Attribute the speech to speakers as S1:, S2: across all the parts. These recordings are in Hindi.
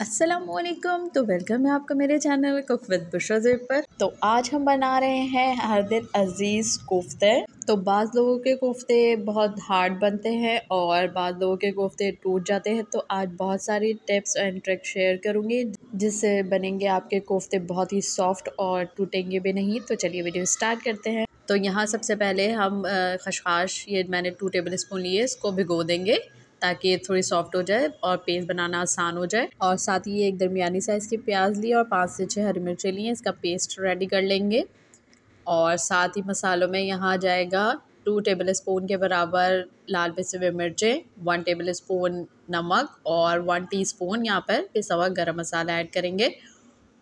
S1: असलम तो वेलकम है आपका मेरे चैनल कुक विद बुशे पर तो आज हम बना रहे हैं हर दिन अजीज़ कोफ्ते तो बाद लोगों के कोफ्ते बहुत हार्ड बनते हैं और बाद लोगों के कोफ्ते टूट जाते हैं तो आज बहुत सारी टिप्स एंड ट्रिक शेयर करूँगी जिससे बनेंगे आपके कोफ्ते बहुत ही सॉफ्ट और टूटेंगे भी नहीं तो चलिए वीडियो स्टार्ट करते हैं तो यहाँ सबसे पहले हम खशखाश ये मैंने टू टेबल स्पून लिए इसको भिगो देंगे ताकि थोड़ी सॉफ्ट हो जाए और पेस्ट बनाना आसान हो जाए और साथ ही ये एक दरमियानी साइज़ की प्याज ली और पाँच से छः हरी मिर्चें लिए इसका पेस्ट रेडी कर लेंगे और साथ ही मसालों में यहाँ जाएगा टू टेबल स्पून के बराबर लाल पिसे हुए मिर्चें वन टेबल स्पून नमक और वन टीस्पून यहाँ पर पिसा हुआ गर्म मसाला ऐड करेंगे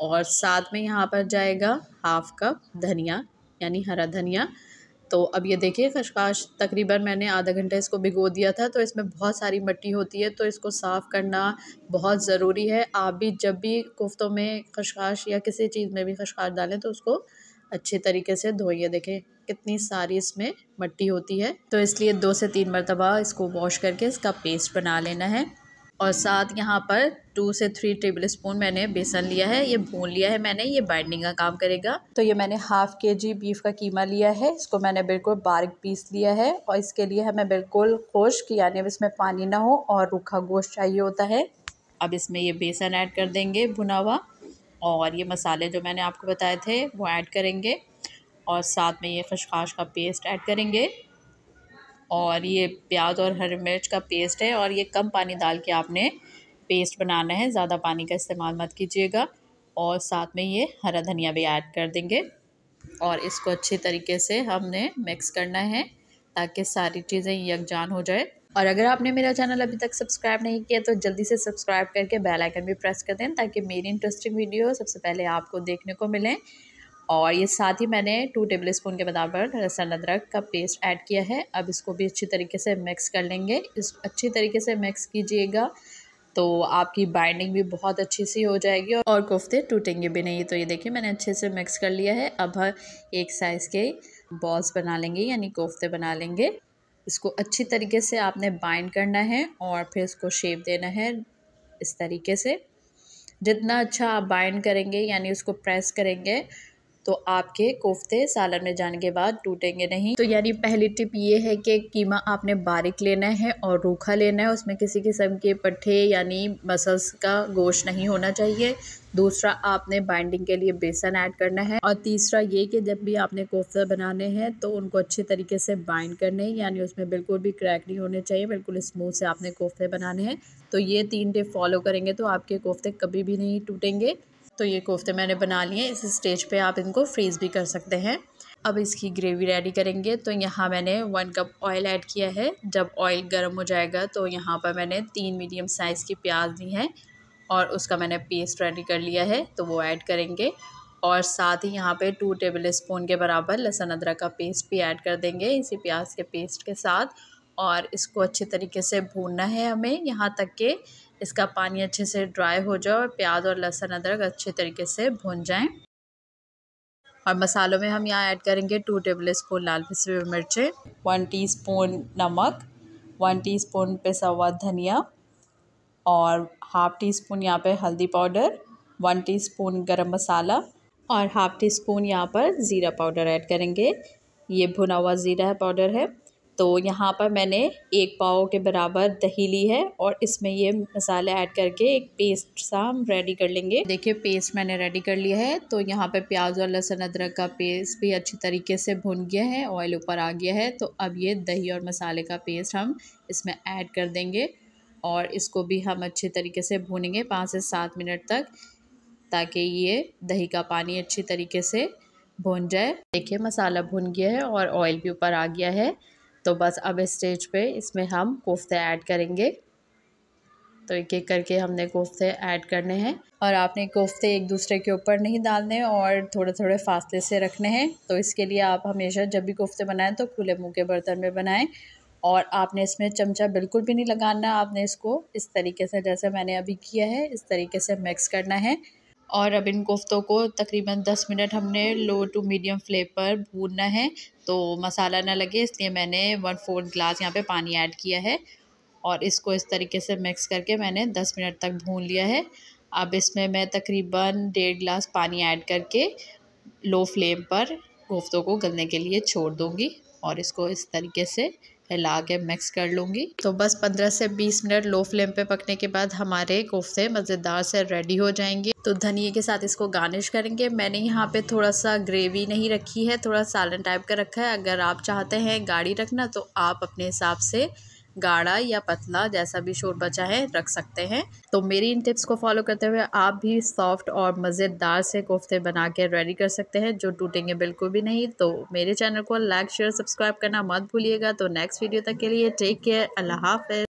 S1: और साथ में यहाँ पर जाएगा हाफ कप धनिया यानी हरा धनिया तो अब ये देखिए खशकाश तकरीबन मैंने आधा घंटा इसको भिगो दिया था तो इसमें बहुत सारी मट्टी होती है तो इसको साफ़ करना बहुत ज़रूरी है आप भी जब भी कोफ्तों में खशकाश या किसी चीज़ में भी खशकाश डालें तो उसको अच्छे तरीके से धोइए देखें कितनी सारी इसमें मट्टी होती है तो इसलिए दो से तीन मरतबा इसको वॉश करके इसका पेस्ट बना लेना है और साथ यहाँ पर टू से थ्री टेबल स्पून मैंने बेसन लिया है ये भून लिया है मैंने ये बाइंडिंग का काम करेगा तो ये मैंने हाफ के जी बीफ का कीमा लिया है इसको मैंने बिल्कुल बारीक पीस लिया है और इसके लिए हमें बिल्कुल कि यानी इसमें पानी ना हो और रूखा गोश्त चाहिए होता है अब इसमें ये बेसन ऐड कर देंगे भुना हुआ और ये मसाले जो मैंने आपको बताए थे वो ऐड करेंगे और साथ में ये खशखाश का पेस्ट ऐड करेंगे और ये प्याज और हरी मिर्च का पेस्ट है और ये कम पानी डाल के आपने पेस्ट बनाना है ज़्यादा पानी का इस्तेमाल मत कीजिएगा और साथ में ये हरा धनिया भी ऐड कर देंगे और इसको अच्छे तरीके से हमने मिक्स करना है ताकि सारी चीज़ें यकजान हो जाए और अगर आपने मेरा चैनल अभी तक सब्सक्राइब नहीं किया तो जल्दी से सब्सक्राइब करके बेल आइकन भी प्रेस कर दें ताकि मेरी इंटरेस्टिंग वीडियो सबसे पहले आपको देखने को मिलें और ये साथ ही मैंने टू टेबल स्पून के बराबर लहसन अदरक का पेस्ट ऐड किया है अब इसको भी अच्छी तरीके से मिक्स कर लेंगे इस अच्छी तरीके से मिक्स कीजिएगा तो आपकी बाइंडिंग भी बहुत अच्छी सी हो जाएगी और कोफ्ते टूटेंगे भी नहीं तो ये देखिए मैंने अच्छे से मिक्स कर लिया है अब हम एक साइज़ के बॉल्स बना लेंगे यानी कोफ्ते बना लेंगे इसको अच्छी तरीके से आपने बाइंड करना है और फिर इसको शेप देना है इस तरीके से जितना अच्छा आप बाइंड करेंगे यानी उसको प्रेस करेंगे तो आपके कोफ्ते सालन में जाने के बाद टूटेंगे नहीं तो यानी पहली टिप ये है कि कीमा आपने बारीक लेना है और रूखा लेना है उसमें किसी किस्म के पट्ठे यानी मसल्स का गोश्त नहीं होना चाहिए दूसरा आपने बाइंडिंग के लिए बेसन ऐड करना है और तीसरा ये कि जब भी आपने कोफ्ता बनाने हैं तो उनको अच्छे तरीके से बाइंड करने यानी उसमें बिल्कुल भी क्रैक नहीं होने चाहिए बिल्कुल स्मूथ से आपने कोफ्ते बनाने हैं तो ये तीन टिप फॉलो करेंगे तो आपके कोफ्ते कभी भी नहीं टूटेंगे तो ये कोफ्ते मैंने बना लिए इस स्टेज पे आप इनको फ्रीज़ भी कर सकते हैं अब इसकी ग्रेवी रेडी करेंगे तो यहाँ मैंने वन कप ऑयल ऐड किया है जब ऑयल गर्म हो जाएगा तो यहाँ पर मैंने तीन मीडियम साइज़ की प्याज दी है और उसका मैंने पेस्ट रेडी कर लिया है तो वो ऐड करेंगे और साथ ही यहाँ पे टू टेबल स्पून के बराबर लहसुन अदरक का पेस्ट भी ऐड कर देंगे इसी प्याज के पेस्ट के साथ और इसको अच्छे तरीके से भूनना है हमें यहाँ तक के इसका पानी अच्छे से ड्राई हो जाए और प्याज और लहसुन अदरक अच्छे तरीके से भून जाएं और मसालों में हम यहाँ ऐड करेंगे टू टेबल स्पून लाल पिसी हुई मिर्चें वन स्पून नमक वन टी स्पून पिसा हुआ धनिया और हाफ़ टी स्पून यहाँ पर हल्दी पाउडर वन स्पून गर्म मसाला और हाफ़ टी स्पून यहाँ पर ज़ीरा पाउडर ऐड करेंगे ये भुना हुआ ज़ीरा पाउडर है तो यहाँ पर मैंने एक पाव के बराबर दही ली है और इसमें ये मसाला ऐड करके एक पेस्ट सा हम रेडी कर लेंगे देखिए पेस्ट मैंने रेडी कर लिया है तो यहाँ पे प्याज और लहसुन अदरक का पेस्ट भी अच्छी तरीके से भुन गया है ऑयल ऊपर आ गया है तो अब ये दही और मसाले का पेस्ट हम इसमें ऐड कर देंगे और इसको भी हम अच्छे तरीके से भूनेंगे पाँच से सात मिनट तक ताकि ये दही का पानी अच्छी तरीके से भून जाए देखिए मसाला भून गया है और ऑयल भी ऊपर आ गया है तो बस अब स्टेज पे इसमें हम कोफ्ते ऐड करेंगे तो एक एक करके हमने कोफ्ते ऐड करने हैं और आपने कोफ्ते एक दूसरे के ऊपर नहीं डालने और थोड़े थोड़े फासले से रखने हैं तो इसके लिए आप हमेशा जब भी कोफ्ते बनाएं तो खुले मुँह के बर्तन में बनाएं और आपने इसमें चमचा बिल्कुल भी नहीं लगाना आपने इसको इस तरीके से जैसे मैंने अभी किया है इस तरीके से मिक्स करना है और अब इन कोफ्तों को तकरीबन दस मिनट हमने लो टू मीडियम फ्लेम पर भूनना है तो मसाला ना लगे इसलिए मैंने वन फोर्थ ग्लास यहाँ पे पानी ऐड किया है और इसको इस तरीके से मिक्स करके मैंने दस मिनट तक भून लिया है अब इसमें मैं तकरीबन डेढ़ ग्लास पानी ऐड करके लो फ्लेम पर कोफ्तों को गलने के लिए छोड़ दूँगी और इसको इस तरीके से हिला के मिक्स कर लूँगी तो बस 15 से 20 मिनट लो फ्लेम पे पकने के बाद हमारे कोफ्ते मज़ेदार से रेडी हो जाएंगे तो धनिए के साथ इसको गार्निश करेंगे मैंने यहाँ पे थोड़ा सा ग्रेवी नहीं रखी है थोड़ा सालन टाइप का रखा है अगर आप चाहते हैं गाढ़ी रखना तो आप अपने हिसाब से गाढ़ा या पतला जैसा भी शोर बचा है रख सकते हैं तो मेरी इन टिप्स को फॉलो करते हुए आप भी सॉफ्ट और मज़ेदार से कोफ्ते बना के रेडी कर सकते हैं जो टूटेंगे बिल्कुल भी नहीं तो मेरे चैनल को लाइक शेयर सब्सक्राइब करना मत भूलिएगा तो नेक्स्ट वीडियो तक के लिए टेक केयर अल्लाह हाफ